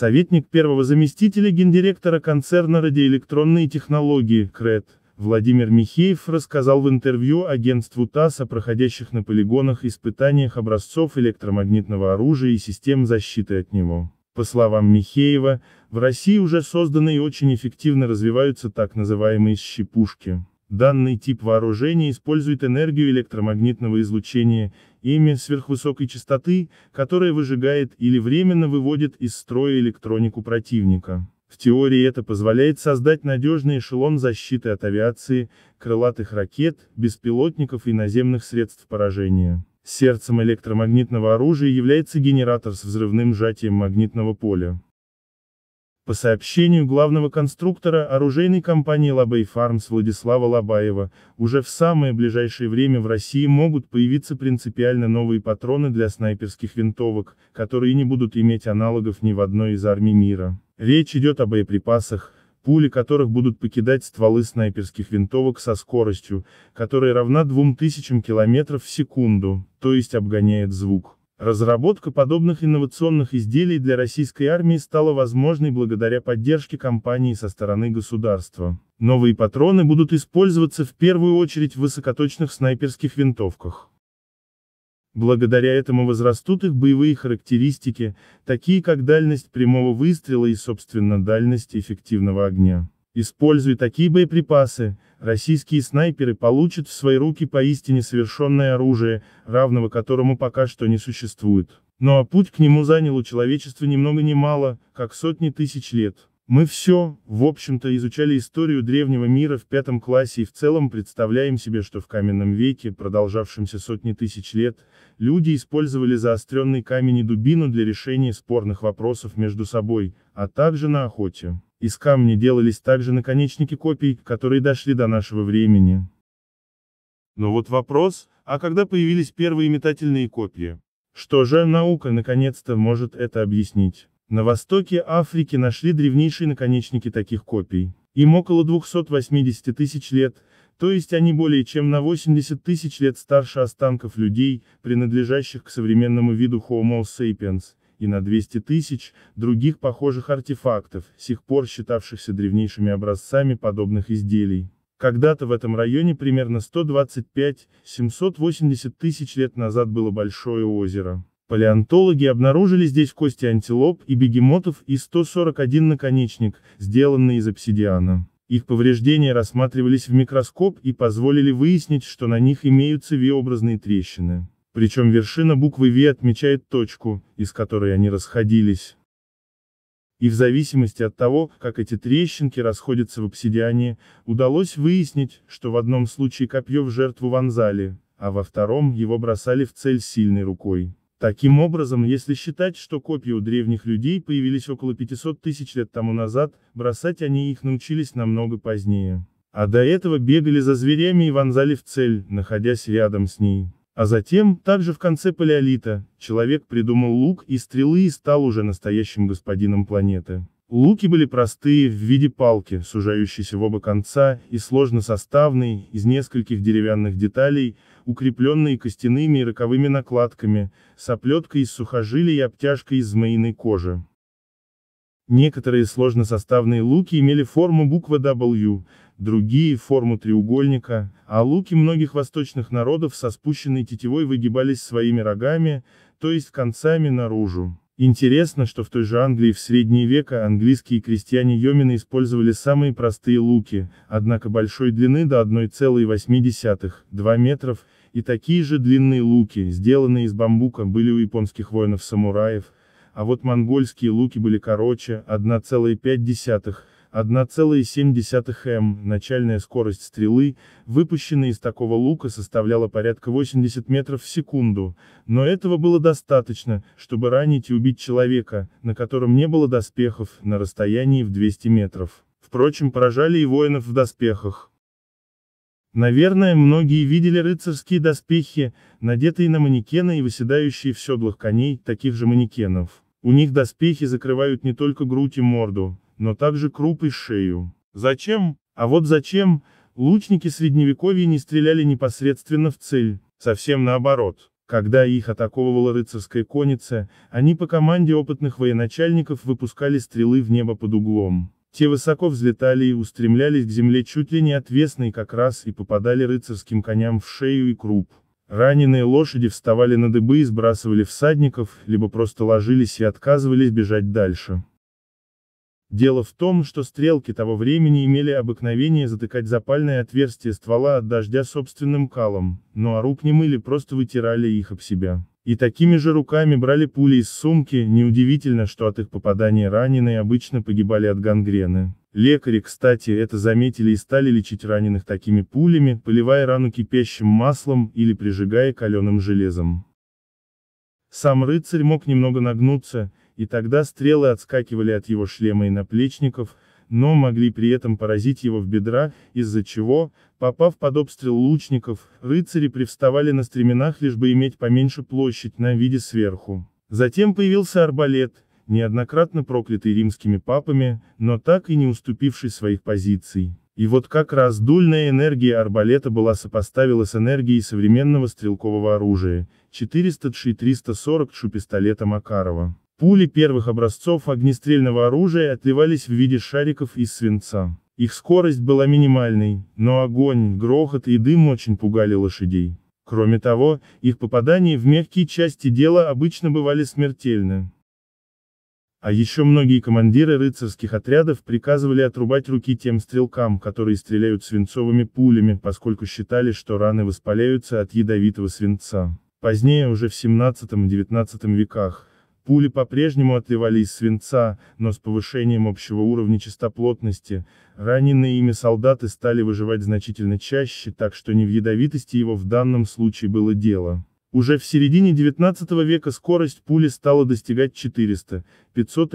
советник первого заместителя гендиректора концерна радиоэлектронные технологии КРЭД, Владимир Михеев рассказал в интервью агентству ТАСС о проходящих на полигонах испытаниях образцов электромагнитного оружия и систем защиты от него. По словам Михеева, в России уже созданы и очень эффективно развиваются так называемые «щепушки». Данный тип вооружения использует энергию электромагнитного излучения, ими сверхвысокой частоты, которая выжигает или временно выводит из строя электронику противника. В теории это позволяет создать надежный эшелон защиты от авиации, крылатых ракет, беспилотников и наземных средств поражения. Сердцем электромагнитного оружия является генератор с взрывным сжатием магнитного поля. По сообщению главного конструктора оружейной компании Лабей Фармс Владислава Лобаева, уже в самое ближайшее время в России могут появиться принципиально новые патроны для снайперских винтовок, которые не будут иметь аналогов ни в одной из армий мира. Речь идет о боеприпасах, пули которых будут покидать стволы снайперских винтовок со скоростью, которая равна 2000 км в секунду, то есть обгоняет звук. Разработка подобных инновационных изделий для российской армии стала возможной благодаря поддержке компании со стороны государства. Новые патроны будут использоваться в первую очередь в высокоточных снайперских винтовках. Благодаря этому возрастут их боевые характеристики, такие как дальность прямого выстрела и собственно дальность эффективного огня. Используя такие боеприпасы, российские снайперы получат в свои руки поистине совершенное оружие, равного которому пока что не существует. Ну а путь к нему занял у человечества ни много ни мало, как сотни тысяч лет. Мы все, в общем-то, изучали историю древнего мира в пятом классе и в целом представляем себе, что в каменном веке, продолжавшемся сотни тысяч лет, люди использовали заостренный камень и дубину для решения спорных вопросов между собой, а также на охоте. Из камня делались также наконечники копий, которые дошли до нашего времени. Но вот вопрос, а когда появились первые метательные копии? Что же наука наконец-то может это объяснить? На востоке Африки нашли древнейшие наконечники таких копий. Им около 280 тысяч лет, то есть они более чем на 80 тысяч лет старше останков людей, принадлежащих к современному виду Homo sapiens и на 200 тысяч других похожих артефактов, сих пор считавшихся древнейшими образцами подобных изделий. Когда-то в этом районе примерно 125-780 тысяч лет назад было большое озеро. Палеонтологи обнаружили здесь кости антилоп и бегемотов и 141 наконечник, сделанный из обсидиана. Их повреждения рассматривались в микроскоп и позволили выяснить, что на них имеются V-образные трещины. Причем вершина буквы V отмечает точку, из которой они расходились. И в зависимости от того, как эти трещинки расходятся в обсидиане, удалось выяснить, что в одном случае копье в жертву вонзали, а во втором его бросали в цель сильной рукой. Таким образом, если считать, что копья у древних людей появились около 500 тысяч лет тому назад, бросать они их научились намного позднее. А до этого бегали за зверями и вонзали в цель, находясь рядом с ней. А затем, также в конце палеолита, человек придумал лук и стрелы и стал уже настоящим господином планеты. Луки были простые, в виде палки, сужающейся в оба конца, и сложно составные, из нескольких деревянных деталей, укрепленные костяными и роковыми накладками, с оплеткой из сухожилий и обтяжкой из змеиной кожи. Некоторые сложносоставные луки имели форму буквы W, другие – форму треугольника, а луки многих восточных народов со спущенной тетивой выгибались своими рогами, то есть концами наружу. Интересно, что в той же Англии в средние века английские крестьяне Йомина использовали самые простые луки, однако большой длины до 1,8-2 метров, и такие же длинные луки, сделанные из бамбука, были у японских воинов-самураев, а вот монгольские луки были короче, 1,5, 1,7 м, начальная скорость стрелы, выпущенная из такого лука составляла порядка 80 метров в секунду, но этого было достаточно, чтобы ранить и убить человека, на котором не было доспехов, на расстоянии в 200 метров. Впрочем, поражали и воинов в доспехах. Наверное, многие видели рыцарские доспехи, надетые на манекены и выседающие в седлах коней, таких же манекенов. У них доспехи закрывают не только грудь и морду, но также круп и шею. Зачем? А вот зачем, лучники средневековья не стреляли непосредственно в цель, совсем наоборот. Когда их атаковывала рыцарская конница, они по команде опытных военачальников выпускали стрелы в небо под углом. Те высоко взлетали и устремлялись к земле чуть ли не отвесно как раз и попадали рыцарским коням в шею и круп. Раненые лошади вставали на дыбы и сбрасывали всадников, либо просто ложились и отказывались бежать дальше. Дело в том, что стрелки того времени имели обыкновение затыкать запальное отверстие ствола от дождя собственным калом, но ну а рук не мыли, просто вытирали их об себя. И такими же руками брали пули из сумки, неудивительно, что от их попадания раненые обычно погибали от гангрены. Лекари, кстати, это заметили и стали лечить раненых такими пулями, поливая рану кипящим маслом или прижигая каленым железом. Сам рыцарь мог немного нагнуться, и тогда стрелы отскакивали от его шлема и наплечников, но могли при этом поразить его в бедра, из-за чего, попав под обстрел лучников, рыцари привставали на стременах лишь бы иметь поменьше площадь на виде сверху. Затем появился арбалет, неоднократно проклятый римскими папами, но так и не уступивший своих позиций. И вот как раз дульная энергия арбалета была сопоставила с энергией современного стрелкового оружия, 400 340 шу пистолета Макарова. Пули первых образцов огнестрельного оружия отливались в виде шариков из свинца. Их скорость была минимальной, но огонь, грохот и дым очень пугали лошадей. Кроме того, их попадания в мягкие части дела обычно бывали смертельны. А еще многие командиры рыцарских отрядов приказывали отрубать руки тем стрелкам, которые стреляют свинцовыми пулями, поскольку считали, что раны воспаляются от ядовитого свинца. Позднее, уже в 17-19 веках, Пули по-прежнему отливали из свинца, но с повышением общего уровня чистоплотности, раненые ими солдаты стали выживать значительно чаще, так что не в ядовитости его в данном случае было дело. Уже в середине 19 века скорость пули стала достигать 400-500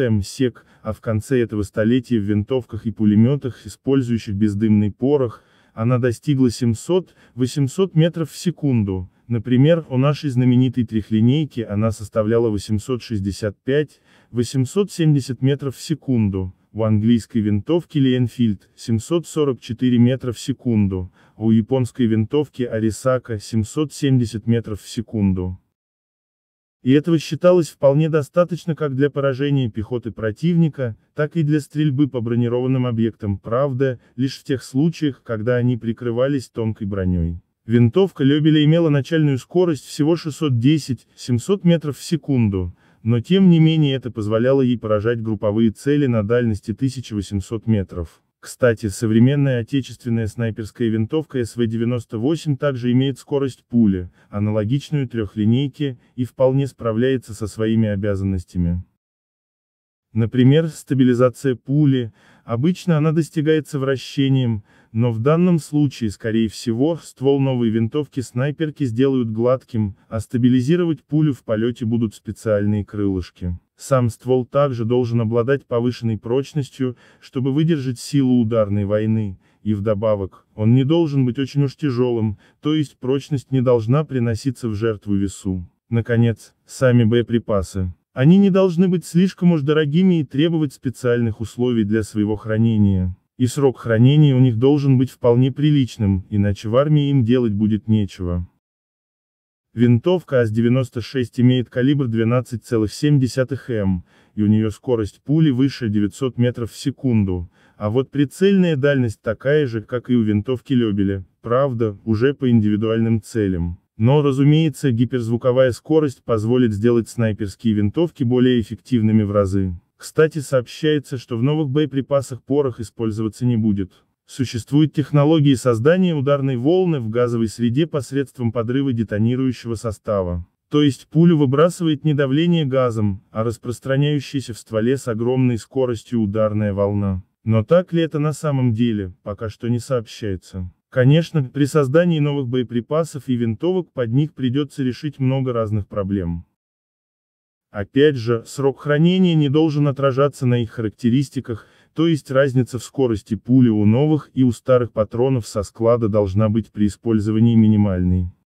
м-сек, а в конце этого столетия в винтовках и пулеметах, использующих бездымный порох, она достигла 700-800 метров в секунду. Например, у нашей знаменитой трехлинейки она составляла 865-870 метров в секунду, у английской винтовки Леенфильд 744 метра в секунду, у японской винтовки Арисака 770 метров в секунду. И этого считалось вполне достаточно как для поражения пехоты противника, так и для стрельбы по бронированным объектам, правда, лишь в тех случаях, когда они прикрывались тонкой броней. Винтовка Лебеля имела начальную скорость всего 610-700 метров в секунду, но тем не менее это позволяло ей поражать групповые цели на дальности 1800 метров. Кстати, современная отечественная снайперская винтовка СВ-98 также имеет скорость пули, аналогичную трехлинейке, и вполне справляется со своими обязанностями. Например, стабилизация пули, обычно она достигается вращением, но в данном случае, скорее всего, ствол новой винтовки снайперки сделают гладким, а стабилизировать пулю в полете будут специальные крылышки. Сам ствол также должен обладать повышенной прочностью, чтобы выдержать силу ударной войны, и вдобавок, он не должен быть очень уж тяжелым, то есть прочность не должна приноситься в жертву весу. Наконец, сами боеприпасы. Они не должны быть слишком уж дорогими и требовать специальных условий для своего хранения. И срок хранения у них должен быть вполне приличным, иначе в армии им делать будет нечего. Винтовка АС-96 имеет калибр 12,7 М, и у нее скорость пули выше 900 метров в секунду, а вот прицельная дальность такая же, как и у винтовки Лебеля, правда, уже по индивидуальным целям. Но, разумеется, гиперзвуковая скорость позволит сделать снайперские винтовки более эффективными в разы. Кстати, сообщается, что в новых боеприпасах порох использоваться не будет. Существуют технологии создания ударной волны в газовой среде посредством подрыва детонирующего состава. То есть пулю выбрасывает не давление газом, а распространяющаяся в стволе с огромной скоростью ударная волна. Но так ли это на самом деле, пока что не сообщается. Конечно, при создании новых боеприпасов и винтовок под них придется решить много разных проблем. Опять же, срок хранения не должен отражаться на их характеристиках, то есть разница в скорости пули у новых и у старых патронов со склада должна быть при использовании минимальной.